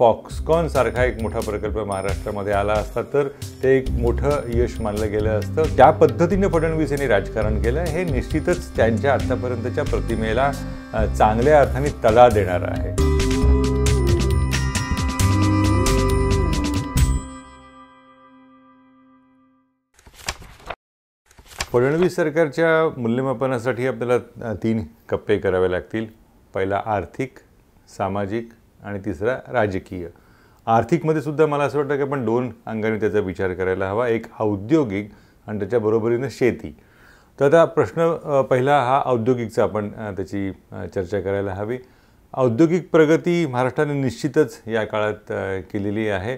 फॉक्सकॉनसारखा एक मोठा प्रकल्प महाराष्ट्रामध्ये आला असता तर ते एक मोठं यश मानलं गेलं असतं त्या पद्धतीने फडणवीस यांनी राजकारण केलं हे निश्चितच त्यांच्या आत्तापर्यंतच्या प्रतिमेला चांगल्या अर्थाने तडा देणार आहे फडणवीस सरकारच्या मूल्यमापनासाठी आपल्याला तीन कप्पे करावे लागतील पहिला आर्थिक सामाजिक आणि तिसरा राजकीय आर्थिकमध्ये सुद्धा मला असं वाटतं की आपण दोन अंगाने त्याचा विचार करायला हवा एक औद्योगिक आणि त्याच्याबरोबरीनं शेती तर आता प्रश्न पहिला हा औद्योगिकचा आपण त्याची चर्चा करायला हवी औद्योगिक प्रगती महाराष्ट्राने निश्चितच या काळात केलेली आहे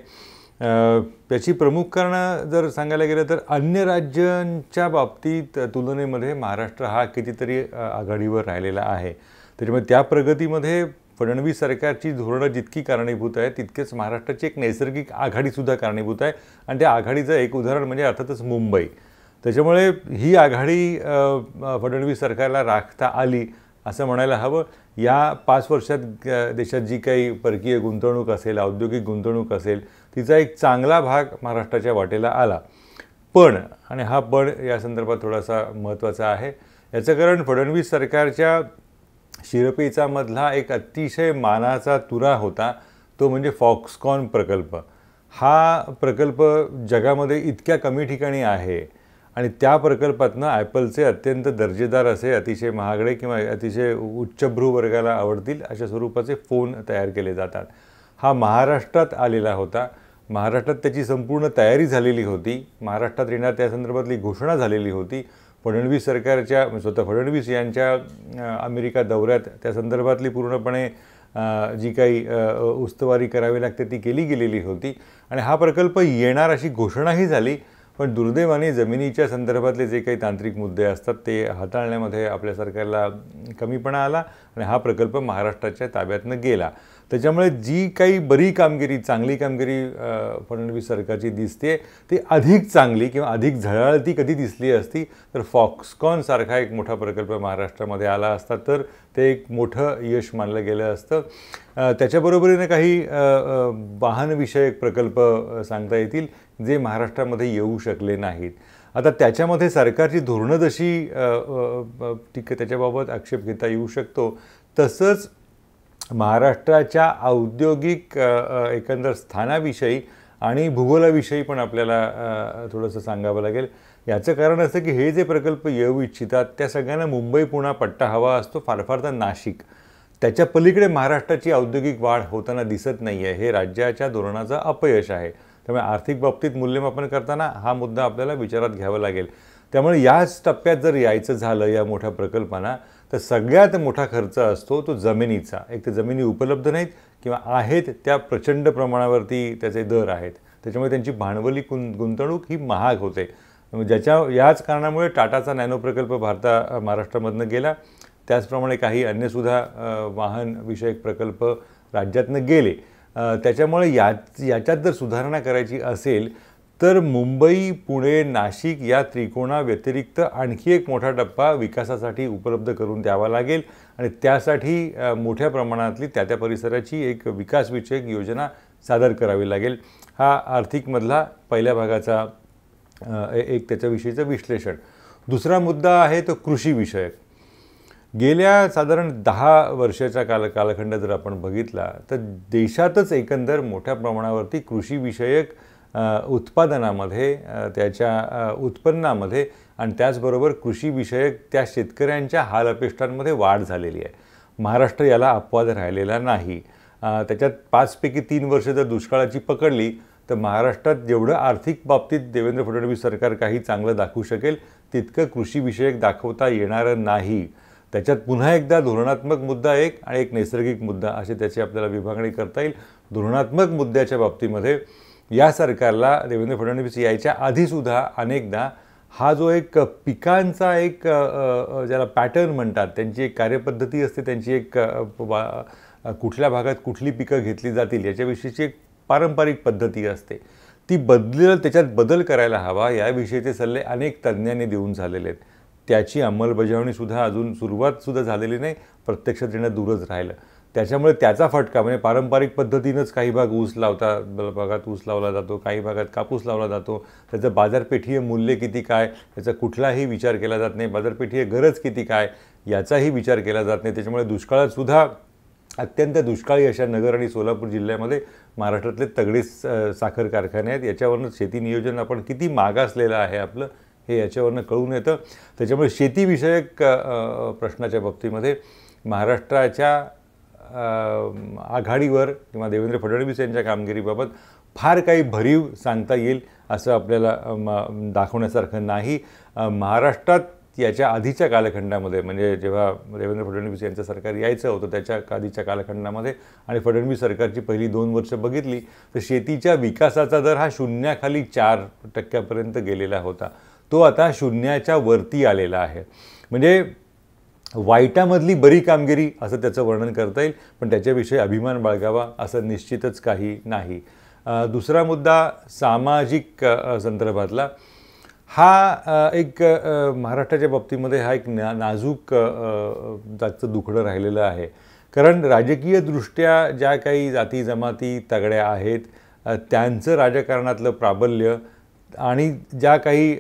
त्याची प्रमुख कारणं जर सांगायला गेलं तर अन्य राज्यांच्या बाबतीत तुलनेमध्ये महाराष्ट्र हा कितीतरी आघाडीवर राहिलेला आहे त्याच्यामुळे त्या प्रगतीमध्ये फडणवीस सरकारची धोरणं जितकी कारणीभूत आहे तितकेच महाराष्ट्राची एक नैसर्गिक आघाडीसुद्धा कारणीभूत आहे आणि त्या आघाडीचं एक उदाहरण म्हणजे अर्थातच मुंबई त्याच्यामुळे ही आघाडी फडणवीस सरकारला राखता आली असं म्हणायला हवं या पाच वर्षात देशात जी काही परकीय गुंतवणूक असेल औद्योगिक गुंतवणूक असेल तिचा एक चांगला भाग महाराष्ट्राच्या वाटेला आला पण आणि हा पण या संदर्भात थोडासा महत्त्वाचा आहे याचं कारण फडणवीस सरकारच्या शिरपेचामधला एक अतिशय मानाचा तुरा होता तो म्हणजे फॉक्सकॉन प्रकल्प हा प्रकल्प जगामध्ये इतक्या कमी ठिकाणी आहे आणि त्या प्रकल्पातनं ॲपलचे अत्यंत दर्जेदार असे अतिशय महागडे किंवा अतिशय उच्चभ्रू वर्गाला आवडतील अशा स्वरूपाचे फोन तयार केले जातात हा महाराष्ट्रात आलेला होता महाराष्ट्रात त्याची संपूर्ण तयारी झालेली होती महाराष्ट्रात येणार त्या संदर्भातली घोषणा झालेली होती फडणवीस सरकारच्या म्हणजे स्वतः फडणवीस यांच्या अमेरिका दौऱ्यात त्या संदर्भातली पूर्णपणे जी काही उस्तवारी करावी लागते ती केली गेलेली होती आणि हा प्रकल्प येणार अशी घोषणाही झाली पण दुर्दैवाने जमिनीच्या संदर्भातले जे काही तांत्रिक मुद्दे असतात ते हाताळण्यामध्ये आपल्या सरकारला कमीपणा आला आणि हा प्रकल्प महाराष्ट्राच्या ताब्यातनं गेला त्याच्यामुळे जी काही बरी कामगिरी चांगली कामगिरी फडणवीस सरकारची दिसते ती अधिक चांगली किंवा अधिक झळाळती कधी दिसली असती तर फॉक्सकॉनसारखा एक मोठा प्रकल्प महाराष्ट्रामध्ये आला असता तर ते एक मोठं यश मानलं गेलं असतं त्याच्याबरोबरीनं काही वाहनविषयक प्रकल्प सांगता येतील जे महाराष्ट्रामध्ये येऊ शकले नाहीत आता त्याच्यामध्ये सरकारची धोरणं जशी त्याच्याबाबत आक्षेप घेता येऊ शकतो तसंच महाराष्ट्राच्या औद्योगिक एकंदर स्थानाविषयी आणि भूगोलाविषयी पण आपल्याला थोडंसं सांगावं लागेल याचं कारण असं की हे जे प्रकल्प येऊ इच्छितात त्या सगळ्यांना मुंबई पुणा पट्टा हवा असतो फार फार तर नाशिक त्याच्या पलीकडे महाराष्ट्राची औद्योगिक वाढ होताना दिसत नाही आहे हे राज्याच्या धोरणाचं अपयश आहे त्यामुळे आर्थिक बाबतीत मूल्यमापन करताना हा मुद्दा आपल्याला विचारात घ्यावा लागेल त्यामुळे याच टप्प्यात जर यायचं झालं या मोठ्या प्रकल्पांना तर सगळ्यात मोठा खर्च असतो तो जमिनीचा एक तर जमिनी उपलब्ध नाहीत किंवा आहेत त्या प्रचंड प्रमाणावरती त्याचे दर आहेत त्याच्यामुळे त्यांची भांडवली गुं गुंतवणूक ही महाग होते ज्याच्या याच कारणामुळे टाटाचा नॅनो प्रकल्प भारता महाराष्ट्रामधनं गेला त्याचप्रमाणे काही अन्यसुद्धा वाहन विषयक प्रकल्प राज्यातनं गेले त्याच्यामुळे या याच्यात जर सुधारणा करायची असेल तर मुंबई पुणे नाशिक या त्रिकोणाव्यतिरिक्त आणखी एक मोठा टप्पा विकासासाठी उपलब्ध करून द्यावा लागेल आणि त्यासाठी मोठ्या प्रमाणातली त्या त्या परिसराची एक विकासविषयक योजना सादर करावी लागेल हा आर्थिकमधला पहिल्या भागाचा एक त्याच्याविषयीचं विश्लेषण दुसरा मुद्दा आहे तो कृषीविषयक गेल्या साधारण दहा वर्षाचा काल कालखंड जर आपण बघितला तर देशातच एकंदर मोठ्या प्रमाणावरती कृषीविषयक उत्पादनामध्ये त्याच्या उत्पन्नामध्ये आणि त्याचबरोबर कृषीविषयक त्या शेतकऱ्यांच्या हाल अपेष्टांमध्ये वाढ झालेली आहे महाराष्ट्र याला अपवाद राहिलेला नाही त्याच्यात पाचपैकी तीन वर्ष जर दुष्काळाची पकडली तर महाराष्ट्रात जेवढं आर्थिक बाबतीत देवेंद्र फडणवीस सरकार काही चांगलं दाखवू शकेल तितकं कृषीविषयक दाखवता येणारं नाही त्याच्यात पुन्हा एकदा धोरणात्मक मुद्दा एक आणि एक नैसर्गिक मुद्दा असे त्याची आपल्याला विभागणी करता येईल धोरणात्मक मुद्द्याच्या बाबतीमध्ये या सरकारला देवेंद्र फडणवीस यायच्या आधीसुद्धा अनेकदा हा जो एक पिकांचा एक ज्याला पॅटर्न म्हणतात त्यांची एक कार्यपद्धती असते त्यांची एक कुठल्या भागात कुठली पिकं घेतली जातील याच्याविषयीची एक पारंपरिक पद्धती असते ती बदलेल त्याच्यात बदल करायला हवा याविषयीचे सल्ले अनेक तज्ज्ञांनी देऊन झालेले आहेत त्याची अंमलबजावणीसुद्धा अजून सुरुवातसुद्धा झालेली नाही प्रत्यक्षात येणं दूरच राहिलं त्याच्यामुळे त्याचा फटका म्हणजे पारंपरिक पद्धतीनंच काही भाग ऊस लावता भागात ऊस लावला जातो काही भागात कापूस लावला जातो त्याचं बाजारपेठीय मूल्य किती काय त्याचा कुठलाही विचार केला जात नाही बाजारपेठीय गरज किती काय याचाही विचार केला जात नाही त्याच्यामुळे दुष्काळातसुद्धा अत्यंत दुष्काळी अशा नगर आणि सोलापूर जिल्ह्यामध्ये महाराष्ट्रातले तगडे साखर कारखाने आहेत याच्यावरनं शेती नियोजन आपण किती मागासलेलं आहे आपलं हे याच्यावरनं कळून येतं त्याच्यामुळे शेतीविषयक प्रश्नाच्या बाबतीमध्ये महाराष्ट्राच्या आघाडीवर किंवा देवेंद्र फडणवीस यांच्या कामगिरीबाबत फार काही भरीव सांगता येईल असं आपल्याला दाखवण्यासारखं नाही महाराष्ट्रात याच्या आधीच्या कालखंडामध्ये म्हणजे जेव्हा देवेंद्र फडणवीस यांचं सरकार यायचं होतं त्याच्या आधीच्या कालखंडामध्ये आणि फडणवीस सरकारची पहिली दोन वर्ष बघितली तर शेतीच्या विकासाचा दर हा शून्याखाली चार टक्क्यापर्यंत गेलेला होता तो आता शून्याच्या वरती आलेला आहे म्हणजे वाईटामधली बरी कामगिरी असं त्याचं वर्णन करता येईल पण त्याच्याविषयी अभिमान बाळगावा असं निश्चितच काही नाही दुसरा मुद्दा सामाजिक संदर्भातला हा एक महाराष्ट्राच्या बाबतीमध्ये हा एक ना नाजूक जातचं दुखणं राहिलेलं आहे कारण राजकीयदृष्ट्या ज्या काही जाती जमाती तगड्या आहेत त्यांचं राजकारणातलं प्राबल्य आणि ज्या काही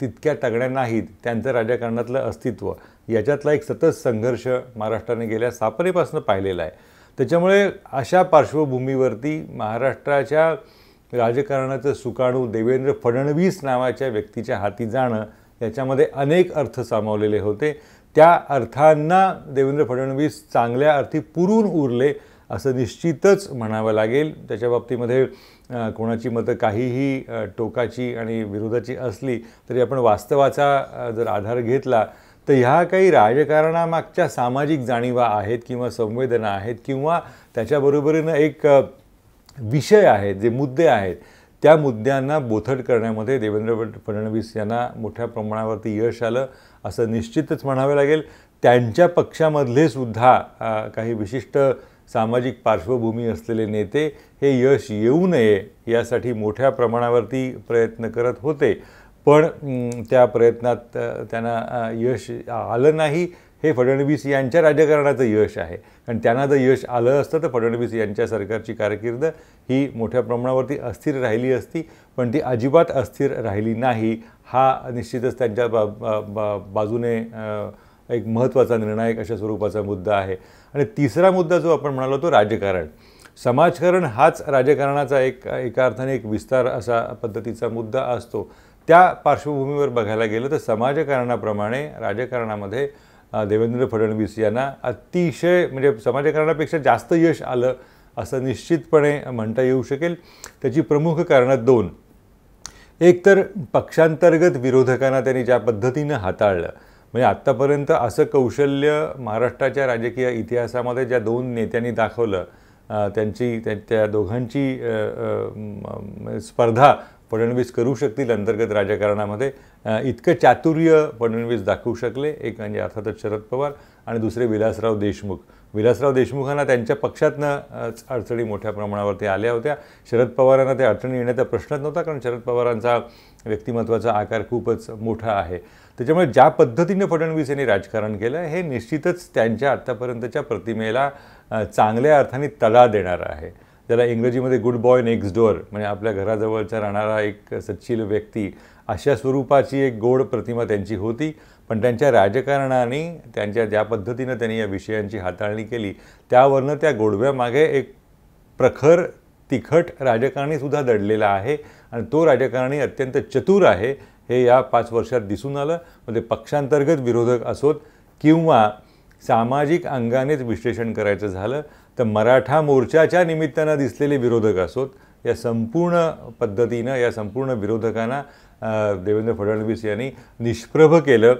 तितक्या तगड्या नाहीत त्यांचं राजकारणातलं अस्तित्व याच्यातला एक सतत संघर्ष महाराष्ट्राने गेल्या सापरेपासून पाहिलेला आहे त्याच्यामुळे अशा पार्श्वभूमीवरती महाराष्ट्राच्या राजकारणाचं सुकाणू देवेंद्र फडणवीस नावाच्या व्यक्तीच्या हाती जाणं याच्यामध्ये अनेक अर्थ सामावलेले होते त्या अर्थांना देवेंद्र फडणवीस चांगल्या अर्थी पुरून उरले असं निश्चितच म्हणावं लागेल त्याच्या बाबतीमध्ये कोणाची मतं काहीही टोकाची आणि विरोधाची असली तरी आपण वास्तवाचा जर आधार घेतला तर ह्या काही राजकारणामागच्या सामाजिक जाणीवा आहेत किंवा संवेदना आहेत किंवा त्याच्याबरोबरीनं एक विषय आहेत जे मुद्दे आहेत त्या मुद्द्यांना बोथट करण्यामध्ये देवेंद्र फडणवीस यांना मोठ्या प्रमाणावरती यश आलं असं निश्चितच म्हणावे लागेल त्यांच्या पक्षामधले सुद्धा काही विशिष्ट सामाजिक पार्श्वभूमी असलेले नेते हे यश येऊ नये यासाठी मोठ्या प्रमाणावरती प्रयत्न करत होते पण त्या प्रयत्नात त्यांना यश आलं नाही हे फडणवीस यांच्या राजकारणाचं यश आहे कारण त्यांना जर यश आलं असतं तर फडणवीस यांच्या सरकारची कारकिर्द ही मोठ्या प्रमाणावरती अस्थिर राहिली असती पण ती अजिबात अस्थिर राहिली नाही हा निश्चितच त्यांच्या बा, बा, बा बाजूने एक महत्त्वाचा निर्णायक अशा स्वरूपाचा मुद्दा आहे आणि तिसरा मुद्दा जो आपण म्हणालो तो राजकारण समाजकारण हाच राजकारणाचा एक एका अर्थाने एक विस्तार असा पद्धतीचा मुद्दा असतो त्या पार्श्वभूमीवर बघायला गेलं तर समाजकारणाप्रमाणे राजकारणामध्ये देवेंद्र फडणवीस यांना अतिशय म्हणजे समाजकारणापेक्षा जास्त यश आलं असं निश्चितपणे म्हणता येऊ शकेल त्याची प्रमुख कारणं दोन एक तर पक्षांतर्गत विरोधकांना त्यांनी ज्या पद्धतीनं हाताळलं म्हणजे आत्तापर्यंत असं कौशल्य महाराष्ट्राच्या राजकीय इतिहासामध्ये ज्या दोन नेत्यांनी दाखवलं त्यांची त्या दोघांची स्पर्धा फडणवीस करू शकतील अंतर्गत राजकारणामध्ये इतकं चातुर्य फडणवीस दाखवू शकले एक म्हणजे अर्थातच शरद पवार आणि दुसरे विलासराव देशमुख विलासराव देशमुखांना त्यांच्या पक्षातनं अडचणी मोठ्या प्रमाणावरती आल्या होत्या शरद पवारांना त्या अडचणी येण्याचा प्रश्नच नव्हता कारण शरद पवारांचा व्यक्तिमत्वाचा आकार खूपच मोठा आहे त्याच्यामुळे ज्या पद्धतीने फडणवीस यांनी राजकारण केलं हे निश्चितच त्यांच्या आत्तापर्यंतच्या प्रतिमेला चांगल्या अर्थाने तडा देणारं आहे ज्याला इंग्रजीमध्ये गुड बॉय नेक्स्ट डोअर म्हणजे आपल्या घराजवळचा राहणारा एक सच्चील व्यक्ती अशा स्वरूपाची एक गोड प्रतिमा त्यांची होती पण त्यांच्या राजकारणाने त्यांच्या ज्या पद्धतीनं त्यांनी या विषयांची हाताळणी केली त्यावरनं त्या गोडव्यामागे एक प्रखर तिखट राजकारणीसुद्धा दडलेला आहे आणि तो राजकारणी अत्यंत चतुर आहे हे या पाच वर्षात दिसून आलं म्हणजे पक्षांतर्गत विरोधक असोत किंवा सामाजिक अंगानेच विश्लेषण करायचं झालं तर मराठा मोर्चाच्या निमित्तानं दिसलेले विरोधक असोत या संपूर्ण पद्धतीनं या संपूर्ण विरोधकांना देवेंद्र फडणवीस यांनी निष्प्रभ केलं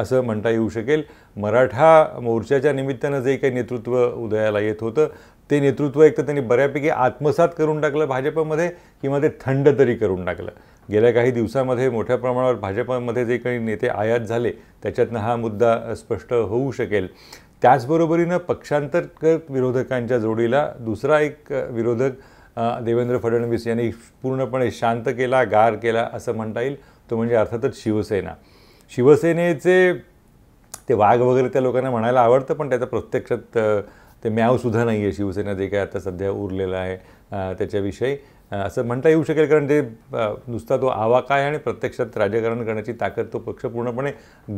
असं म्हणता येऊ शकेल मराठा मोर्चाच्या निमित्तानं जे काही नेतृत्व उदयाला येत होतं ते नेतृत्व एक तर त्यांनी बऱ्यापैकी आत्मसात करून टाकलं भाजपमध्ये किंवा ते थंड तरी करून टाकलं गेल्या काही दिवसामध्ये मोठ्या प्रमाणावर भाजपमध्ये जे काही नेते आयात झाले त्याच्यातनं हा मुद्दा स्पष्ट होऊ शकेल त्याचबरोबरीनं पक्षांतर्गत विरोधकांच्या जोडीला दुसरा एक विरोधक देवेंद्र फडणवीस यांनी पूर्णपणे शांत केला गार केला असं म्हणता येईल तो म्हणजे अर्थातच शिवसेना शिवसेनेचे ते वाघ वगैरे त्या लोकांना म्हणायला आवडतं पण त्याचा प्रत्यक्षात ते म्यावसुद्धा नाही आहे शिवसेना जे काय आता सध्या उरलेलं आहे त्याच्याविषयी असं म्हणता येऊ शकेल कारण ते नुसता तो आवा काय आणि प्रत्यक्षात राजकारण करण्याची ताकद तो पक्ष पूर्णपणे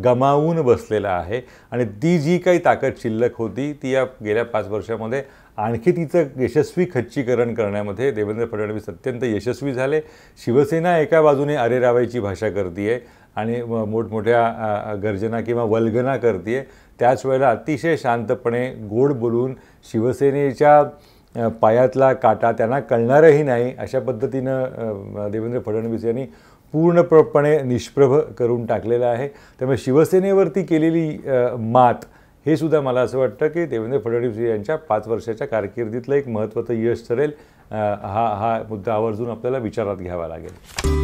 गमावून बसलेला आहे आणि ती जी काही ताकद शिल्लक होती ती या गेल्या पाच वर्षामध्ये आणखी तिचं यशस्वी खच्चीकरण करण्यामध्ये देवेंद्र फडणवीस अत्यंत यशस्वी झाले शिवसेना एका बाजूने अरे रावायची भाषा करते आणि मोठमोठ्या गर्जना किंवा वल्गना करते त्याच वेळेला अतिशय शांतपणे गोड बोलून शिवसेनेच्या पायातला काटा त्यांना कळणारही नाही अशा पद्धतीनं देवेंद्र फडणवीस यांनी पूर्णपणे निष्प्रभ करून टाकलेला आहे त्यामुळे शिवसेनेवरती केलेली मात हे सुद्धा मला असं वाटतं की देवेंद्र फडणवीस यांच्या पाच वर्षाच्या कारकिर्दीतलं एक महत्त्वाचं यश ठरेल हा हा मुद्दा आवर्जून आपल्याला विचारात घ्यावा लागेल